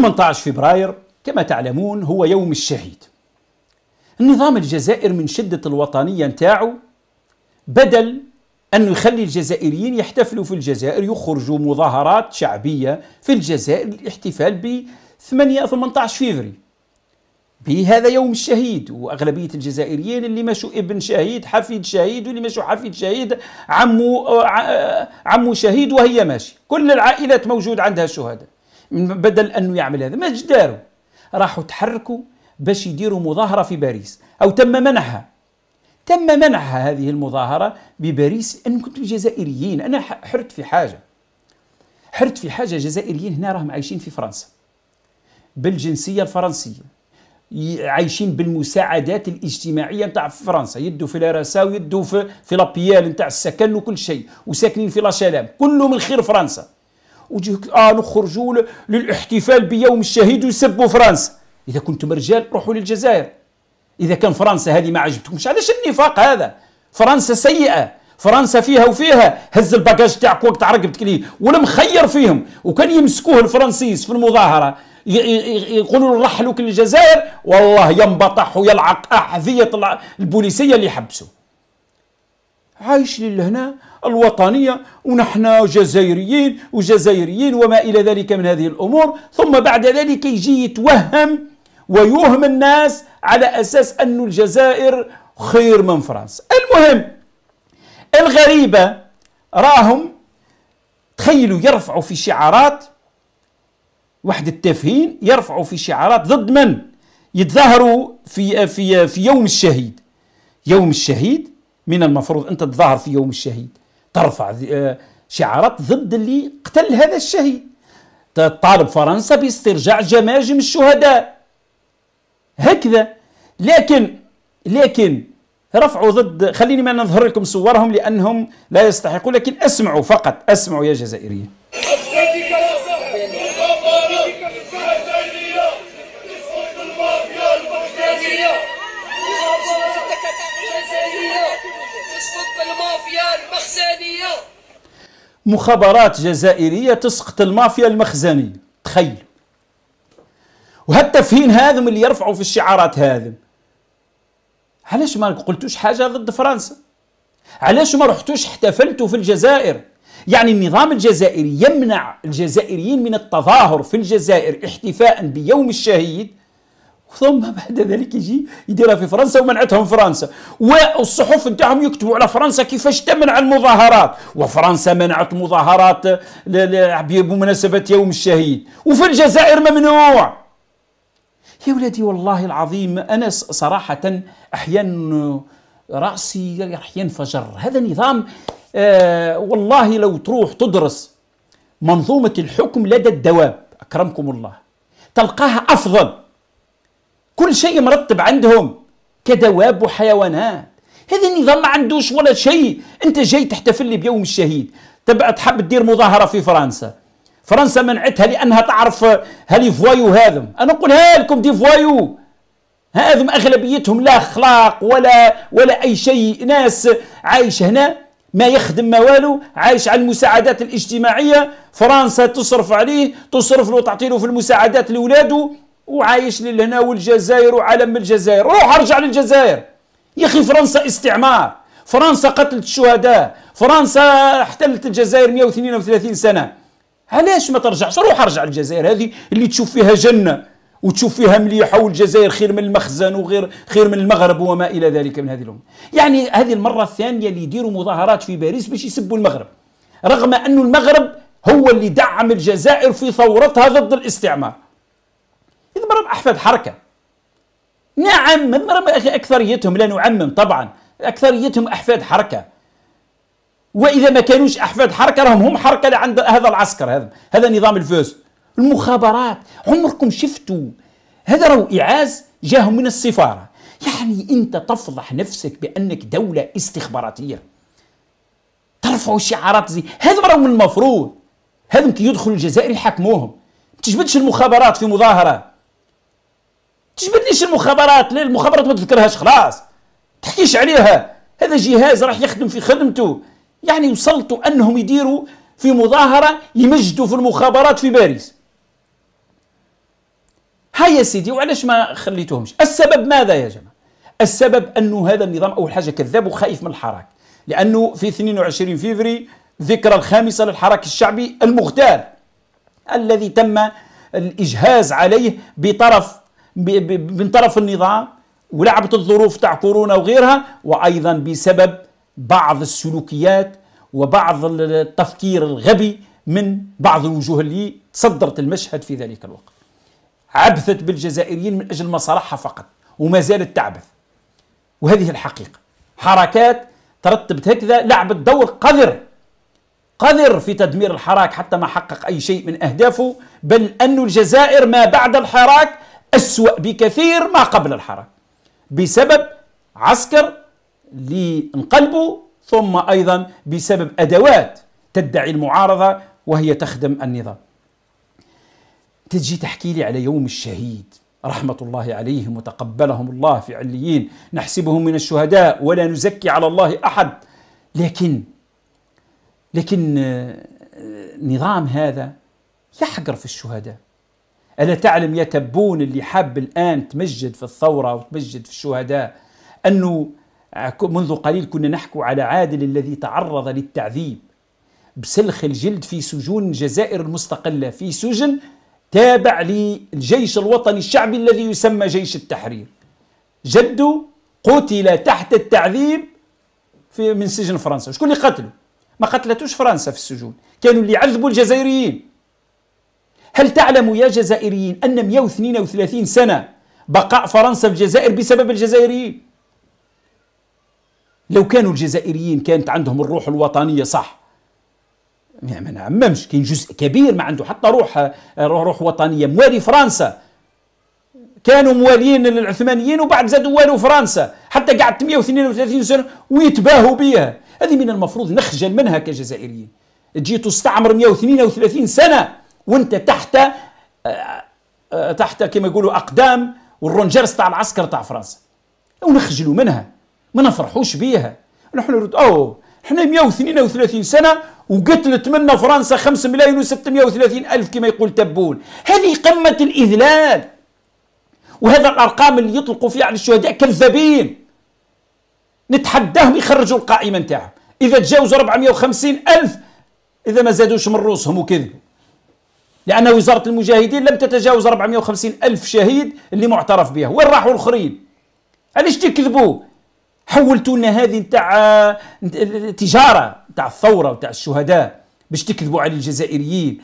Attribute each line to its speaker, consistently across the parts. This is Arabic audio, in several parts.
Speaker 1: 18 فبراير كما تعلمون هو يوم الشهيد النظام الجزائر من شدة الوطنية نتاعو بدل أن يخلي الجزائريين يحتفلوا في الجزائر يخرجوا مظاهرات شعبية في الجزائر للاحتفال ب 8 18 فيفري بهذا يوم الشهيد وأغلبية الجزائريين اللي مشوا ابن شهيد حفيد شهيد واللي مشوا حفيد شهيد عمو آه، عمو شهيد وهي ماشي كل العائلات موجود عندها الشهداء بدل انه يعمل هذا ما داروا راحوا تحركوا باش يديروا مظاهره في باريس او تم منعها تم منعها هذه المظاهره بباريس ان كنتم جزائريين انا حرت في حاجه حرت في حاجه جزائريين هنا راهم عايشين في فرنسا بالجنسيه الفرنسيه عايشين بالمساعدات الاجتماعيه نتاع فرنسا يدوا في لاراسا ويدوا في في لابيال نتاع السكن وكل شيء وساكنين في لاشالام كله من خير فرنسا آه نخرجوا للاحتفال بيوم الشهيد ويسبوا فرنسا إذا كنتم رجال روحوا للجزائر إذا كان فرنسا هذه ما عجبتكمش علاش النفاق هذا فرنسا سيئة فرنسا فيها وفيها هز الباكاج تاعك وقت عرقبتك ليه والمخير فيهم وكان يمسكوه الفرنسيس في المظاهره يقولوا رحلوك للجزائر والله ينبطح ويلعق احذيه البوليسيه اللي حبسوا عايش لهنا الوطنية ونحن جزائريين وجزائريين وما إلى ذلك من هذه الأمور ثم بعد ذلك يجي يتوهم ويوهم الناس على أساس أن الجزائر خير من فرنسا المهم الغريبة راهم تخيلوا يرفعوا في شعارات واحد التفهين يرفعوا في شعارات ضد من يتظاهروا في في في يوم الشهيد يوم الشهيد من المفروض انت تظاهر في يوم الشهيد ترفع آه، شعارات ضد اللي قتل هذا الشهيد تطالب فرنسا باسترجاع جماجم الشهداء هكذا لكن لكن رفعوا ضد خليني ما نظهر لكم صورهم لانهم لا يستحقون لكن اسمعوا فقط اسمعوا يا جزائريين مخابرات جزائرية تسقط المافيا المخزنية تخيل وهالتفهين هذم اللي يرفعوا في الشعارات هذم علاش ما قلتوش حاجة ضد فرنسا علاش ما رحتوش احتفلتوا في الجزائر يعني النظام الجزائري يمنع الجزائريين من التظاهر في الجزائر احتفاء بيوم الشهيد ثم بعد ذلك يجي يديرها في فرنسا ومنعتهم فرنسا والصحف نتاعهم يكتبوا على فرنسا كيفاش تمنع المظاهرات وفرنسا منعت مظاهرات بمناسبة يوم الشهيد وفي الجزائر ممنوع يا ولدي والله العظيم أنا صراحة أحيانا رأسي ينفجر هذا نظام آه والله لو تروح تدرس منظومة الحكم لدى الدواب أكرمكم الله تلقاها أفضل كل شيء مرتب عندهم كدواب وحيوانات هذا النظام ما عندوش ولا شيء انت جاي تحتفل لي بيوم الشهيد تبع تحب تدير مظاهره في فرنسا فرنسا منعتها لانها تعرف هلي فوايو هذم انا نقولها لكم دي فوايو هذم اغلبيتهم لا اخلاق ولا ولا اي شيء ناس عايش هنا ما يخدم ما والو عايش على المساعدات الاجتماعيه فرنسا تصرف عليه تصرف له تعطي له في المساعدات لاولاده وعايش لي لهنا والجزائر وعالم الجزائر روح ارجع للجزائر يا اخي فرنسا استعمار فرنسا قتلت الشهداء فرنسا احتلت الجزائر 132 سنه علاش ما ترجعش روح ارجع للجزائر هذه اللي تشوف فيها جنه وتشوف فيها مليحه والجزائر خير من المخزن وغير خير من المغرب وما الى ذلك من هذه الامور يعني هذه المره الثانيه اللي يديروا مظاهرات في باريس باش يسبوا المغرب رغم انه المغرب هو اللي دعم الجزائر في ثورتها ضد الاستعمار مضرب احفاد حركه نعم من اخي اكثريتهم لا نعمم طبعا اكثريتهم احفاد حركه واذا ما كانوش احفاد حركه راهم هم حركه عند هذا العسكر هذا هذا نظام الفوز المخابرات عمركم شفتوا هذا راهو اعاز جاهم من السفاره يعني انت تفضح نفسك بانك دوله استخباراتيه ترفع شعارات زي هذا راهو من المفروض هذم كي يدخلوا الجزائر يحكموهم ما تجبدش المخابرات في مظاهره تجبدليش المخابرات لا المخابرات ما تذكرهاش خلاص تحكيش عليها هذا جهاز راح يخدم في خدمته يعني وصلتوا انهم يديروا في مظاهره يمجدوا في المخابرات في باريس هيا يا سيدي وعلاش ما خليتوهمش السبب ماذا يا جماعه السبب انه هذا النظام اول حاجه كذاب وخايف من الحراك لانه في 22 فيفري ذكرى الخامسه للحراك الشعبي المغتال الذي تم الاجهاز عليه بطرف من طرف النظام ولعبت الظروف تاع كورونا وغيرها وايضا بسبب بعض السلوكيات وبعض التفكير الغبي من بعض الوجوه اللي تصدرت المشهد في ذلك الوقت عبثت بالجزائريين من اجل مصالحها فقط وما زالت تعبث وهذه الحقيقه حركات ترتبت هكذا لعبت دور قذر قذر في تدمير الحراك حتى ما حقق اي شيء من اهدافه بل ان الجزائر ما بعد الحراك أسوأ بكثير ما قبل الحرب بسبب عسكر لانقلبوا ثم أيضا بسبب أدوات تدعي المعارضة وهي تخدم النظام تجي تحكي لي على يوم الشهيد رحمة الله عليهم وتقبلهم الله في عليين نحسبهم من الشهداء ولا نزكي على الله أحد لكن لكن آه، نظام هذا يحقر في الشهداء ألا تعلم يا تبون اللي حاب الآن تمجد في الثورة وتمجد في الشهداء أنه منذ قليل كنا نحكو على عادل الذي تعرض للتعذيب بسلخ الجلد في سجون الجزائر المستقلة في سجن تابع للجيش الوطني الشعبي الذي يسمى جيش التحرير جده قتل تحت التعذيب في من سجن فرنسا شكون اللي قتله ما قتلتوش فرنسا في السجون كانوا اللي يعذبوا الجزائريين هل تعلم يا جزائريين أن 132 سنة بقاء فرنسا في الجزائر بسبب الجزائريين لو كانوا الجزائريين كانت عندهم الروح الوطنية صح يعني ما نعممش كاين جزء كبير ما عنده حتى آه، روح روح وطنية موالي فرنسا كانوا موالين للعثمانيين وبعد زادوا والوا فرنسا حتى قعدت 132 سنة ويتباهوا بها هذه من المفروض نخجل منها كجزائريين تجي تستعمر 132 سنة وانت تحت آه، آه، تحت كما يقولوا اقدام والرونجرز تاع العسكر تاع فرنسا ونخجلوا منها ما نفرحوش بيها نحن نرد اوه احنا 132 سنه وقتلت منا فرنسا 5 ملايين و630 الف كما يقول تبون هذه قمه الاذلال وهذا الارقام اللي يطلقوا فيها على الشهداء كذابين نتحداهم يخرجوا القائمه نتاعهم اذا تجاوزوا 450 الف اذا ما زادوش من روسهم وكذبوا لأن وزارة المجاهدين لم تتجاوز 450 ألف شهيد اللي معترف بها وين راحوا الآخرين علاش تكذبوا حولتوا لنا هذه نتاع التجارة نتاع الثورة نتاع الشهداء باش تكذبوا على الجزائريين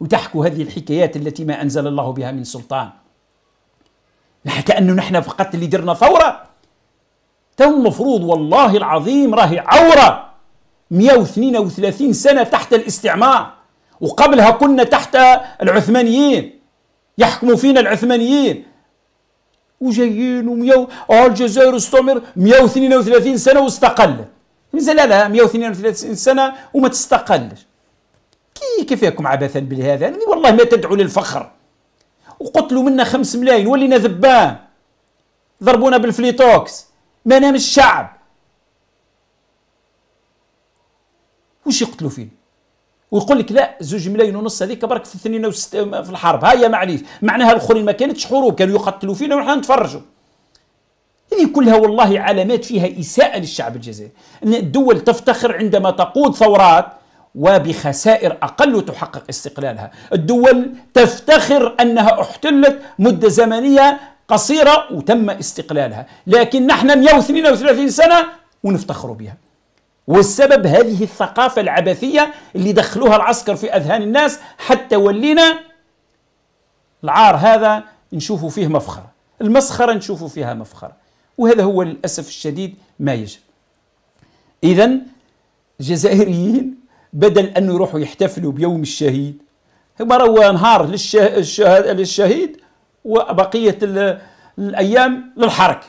Speaker 1: وتحكوا هذه الحكايات التي ما أنزل الله بها من سلطان كأنه نحن فقط اللي درنا ثورة تم المفروض والله العظيم راهي عورة 132 سنة تحت الاستعمار وقبلها كنا تحت العثمانيين يحكموا فينا العثمانيين وجايين و اه الجزائر استمر 132 سنه واستقلت مازال لا 132 سنه وما تستقلش كي كيفكم عبثا بهذا يعني والله ما تدعو للفخر وقتلوا منا 5 ملايين ولينا ذبان ضربونا بالفليتوكس ما نام الشعب وش يقتلوا فينا ويقول لك لا زوج ملايين ونص هذيك برك في 62 في الحرب هيا معليش معناها الاخرين ما كانتش حروب كانوا يقتلوا فينا ونحن نتفرجوا هذه كلها والله علامات فيها إساءة للشعب الجزائري أن الدول تفتخر عندما تقود ثورات وبخسائر أقل تحقق استقلالها الدول تفتخر أنها احتلت مدة زمنية قصيرة وتم استقلالها لكن نحن 132 سنة ونفتخر بها والسبب هذه الثقافة العبثية اللي دخلوها العسكر في أذهان الناس حتى ولينا العار هذا نشوفوا فيه مفخرة المسخرة نشوفوا فيها مفخرة وهذا هو للأسف الشديد ما يجب إذا الجزائريين بدل أن يروحوا يحتفلوا بيوم الشهيد هما نهار للشهيد وبقية الأيام للحركة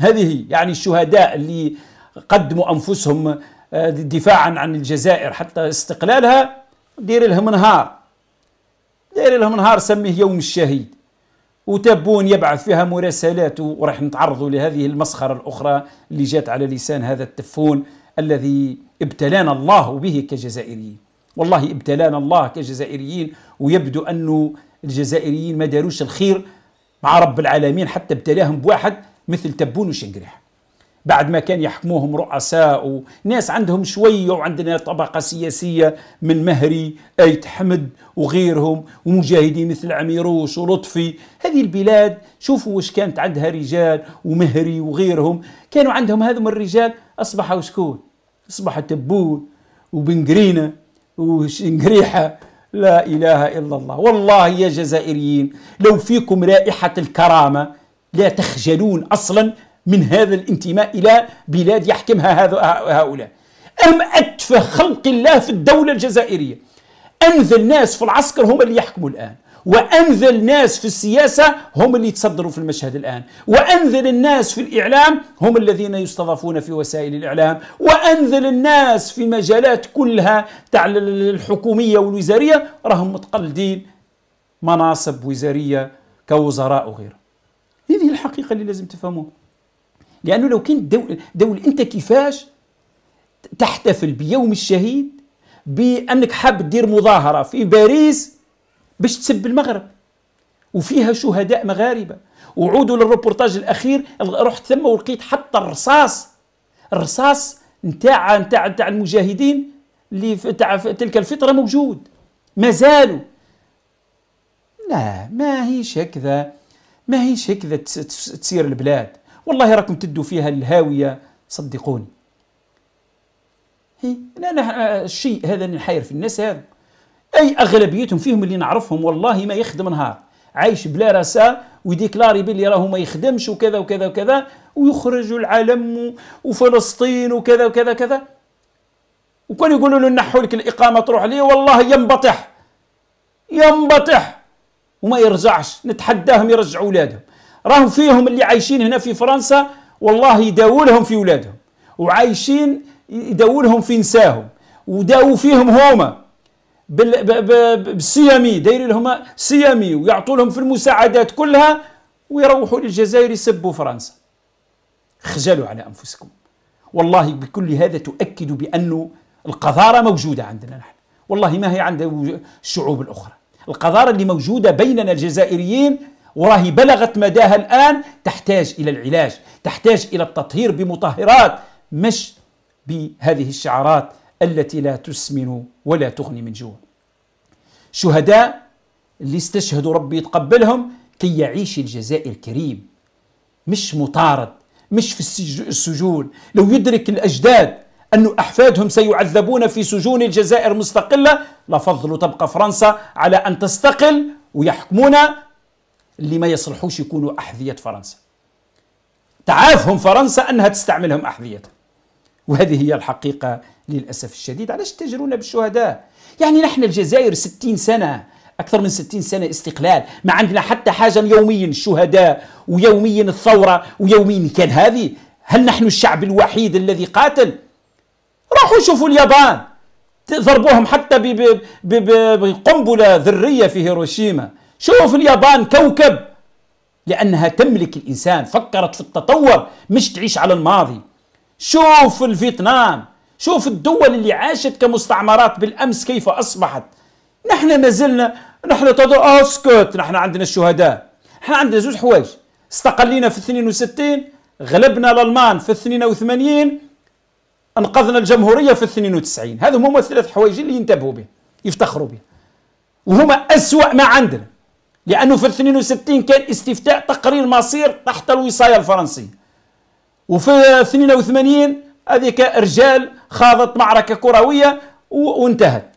Speaker 1: هذه يعني الشهداء اللي قدموا أنفسهم دفاعا عن الجزائر حتى استقلالها دير لهم نهار دير لهم نهار سميه يوم الشهيد وتبون يبعث فيها مراسلات وراح نتعرضوا لهذه المسخره الاخرى اللي جات على لسان هذا التفون الذي ابتلانا الله به كجزائريين والله ابتلانا الله كجزائريين ويبدو أنه الجزائريين ما داروش الخير مع رب العالمين حتى ابتلاهم بواحد مثل تبون وشنقريح بعد ما كان يحكموهم رؤساء وناس عندهم شوية وعندنا طبقة سياسية من مهري أيت حمد وغيرهم ومجاهدين مثل عميروش ولطفي هذه البلاد شوفوا وش كانت عندها رجال ومهري وغيرهم كانوا عندهم هذم الرجال أصبحوا شكون أصبح تبون وبنقرينة وشنقريحة لا إله إلا الله والله يا جزائريين لو فيكم رائحة الكرامة لا تخجلون أصلاً من هذا الانتماء إلى بلاد يحكمها هذا هؤلاء أم أتفه خلق الله في الدولة الجزائرية أنذل ناس في العسكر هم اللي يحكموا الآن وأنذل الناس في السياسة هم اللي يتصدروا في المشهد الآن وأنذل الناس في الإعلام هم الذين يستضافون في وسائل الإعلام وأنذل الناس في مجالات كلها تاع الحكومية والوزارية راهم متقلدين مناصب وزارية كوزراء وغيره هذه الحقيقة اللي لازم تفهموها لانه لو كنت دول, دول انت كيفاش تحتفل بيوم الشهيد بانك حاب تدير مظاهره في باريس باش تسب المغرب وفيها شهداء مغاربه وعودوا للروبورتاج الاخير رحت ثم ولقيت حتى الرصاص الرصاص نتاع نتاع نتاع المجاهدين اللي تاع تلك الفتره موجود ما زالوا لا ما هيش هكذا ما هيش هكذا تسير البلاد والله راكم تدوا فيها الهاويه صدقوني هي انا آه، الشيء هذا اللي في الناس هذا اي اغلبيتهم فيهم اللي نعرفهم والله ما يخدم نهار عايش بلا رسا ويديكلاري بلي راهو ما يخدمش وكذا وكذا وكذا ويخرج العالم وفلسطين وكذا وكذا وكذا وكان يقولوا له نحوا لك الاقامه تروح ليه والله ينبطح ينبطح وما يرجعش نتحداهم يرجعوا اولادهم راهم فيهم اللي عايشين هنا في فرنسا والله يداولهم في ولادهم وعايشين يداولهم في نساهم وداو فيهم هما بالسيامي دايرين لهم سيامي ويعطوا لهم في المساعدات كلها ويروحوا للجزائر يسبوا فرنسا خجلوا على انفسكم والله بكل هذا تؤكد بانه القذاره موجوده عندنا نحن والله ما هي عند الشعوب الاخرى القذاره اللي موجوده بيننا الجزائريين وراهي بلغت مداها الآن تحتاج إلى العلاج تحتاج إلى التطهير بمطهرات مش بهذه الشعارات التي لا تسمن ولا تغني من جوع شهداء اللي استشهدوا ربي يتقبلهم كي يعيش الجزائر كريم مش مطارد مش في السجون لو يدرك الأجداد أن أحفادهم سيعذبون في سجون الجزائر مستقلة لفضلوا تبقى فرنسا على أن تستقل ويحكمونا اللي ما يصلحوش يكونوا أحذية فرنسا تعافهم فرنسا أنها تستعملهم أحذية وهذه هي الحقيقة للأسف الشديد علاش تجرون بالشهداء يعني نحن الجزائر 60 سنة أكثر من 60 سنة استقلال ما عندنا حتى حاجة يوميا الشهداء ويوميا الثورة ويوميا كان هذه هل نحن الشعب الوحيد الذي قاتل راحوا شوفوا اليابان ضربوهم حتى بقنبلة ذرية في هيروشيما شوف اليابان كوكب لأنها تملك الإنسان فكرت في التطور مش تعيش على الماضي شوف الفيتنام شوف الدول اللي عاشت كمستعمرات بالأمس كيف أصبحت نحن ما زلنا نحن تضع آه، اسكت نحن عندنا الشهداء نحن عندنا زوج حوايج استقلينا في 62 غلبنا الألمان في 82 أنقذنا الجمهورية في 92 هذا هما الثلاث حوايج اللي ينتبهوا به يفتخروا به وهما أسوأ ما عندنا لأنه في 62 كان استفتاء تقرير مصير تحت الوصاية الفرنسية وفي 82 هذيك رجال خاضت معركة كروية وانتهت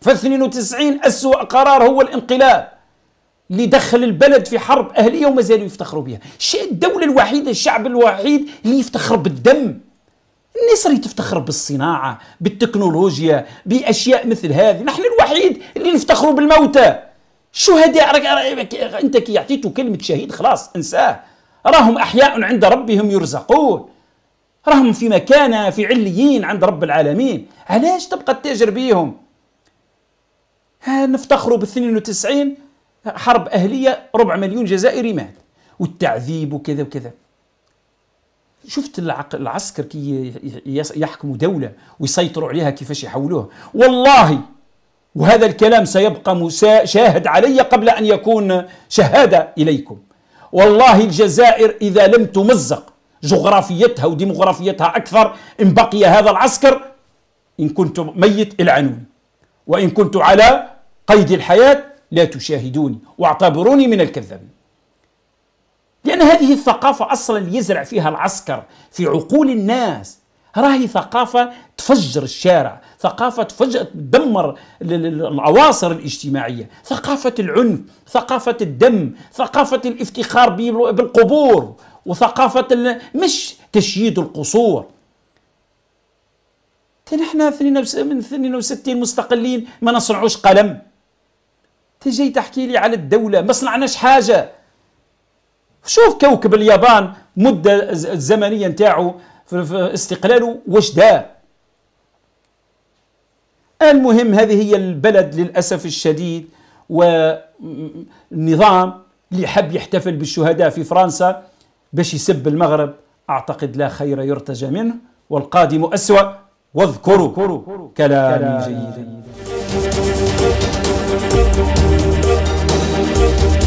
Speaker 1: في 92 أسوأ قرار هو الانقلاب اللي دخل البلد في حرب أهلية ومازالوا يفتخروا بها الدولة الوحيدة الشعب الوحيد اللي يفتخر بالدم الناس اللي تفتخر بالصناعة بالتكنولوجيا بأشياء مثل هذه نحن الوحيد اللي نفتخروا بالموتى الشهداء عرق انت كي يعطيته كلمه شهيد خلاص انساه راهم احياء عند ربهم يرزقون راهم في مكانه في عليين عند رب العالمين علاش تبقى تتاجر بيهم نفتخروا بال 92 حرب اهليه ربع مليون جزائري مات والتعذيب وكذا وكذا شفت العسكر كي يحكموا دوله ويسيطروا عليها كيفاش يحولوها والله وهذا الكلام سيبقى شاهد علي قبل أن يكون شهادة إليكم والله الجزائر إذا لم تمزق جغرافيتها وديمغرافيتها أكثر إن بقي هذا العسكر إن كنت ميت العنون وإن كنت على قيد الحياة لا تشاهدوني واعتبروني من الكذابين لأن هذه الثقافة أصلا يزرع فيها العسكر في عقول الناس راهي ثقافة تفجر الشارع ثقافة فجأة تدمر العواصر الاجتماعية ثقافة العنف ثقافة الدم ثقافة الافتخار بالقبور وثقافة مش تشييد القصور نحن من 62 مستقلين ما نصنعوش قلم تجي تحكي لي على الدولة ما صنعناش حاجة شوف كوكب اليابان مدة الزمنية نتاعو في استقلاله واش دار المهم هذه هي البلد للأسف الشديد والنظام اللي حب يحتفل بالشهداء في فرنسا باش يسب المغرب أعتقد لا خير يرتجى منه والقادم أسوأ واذكروا كلامي جيدا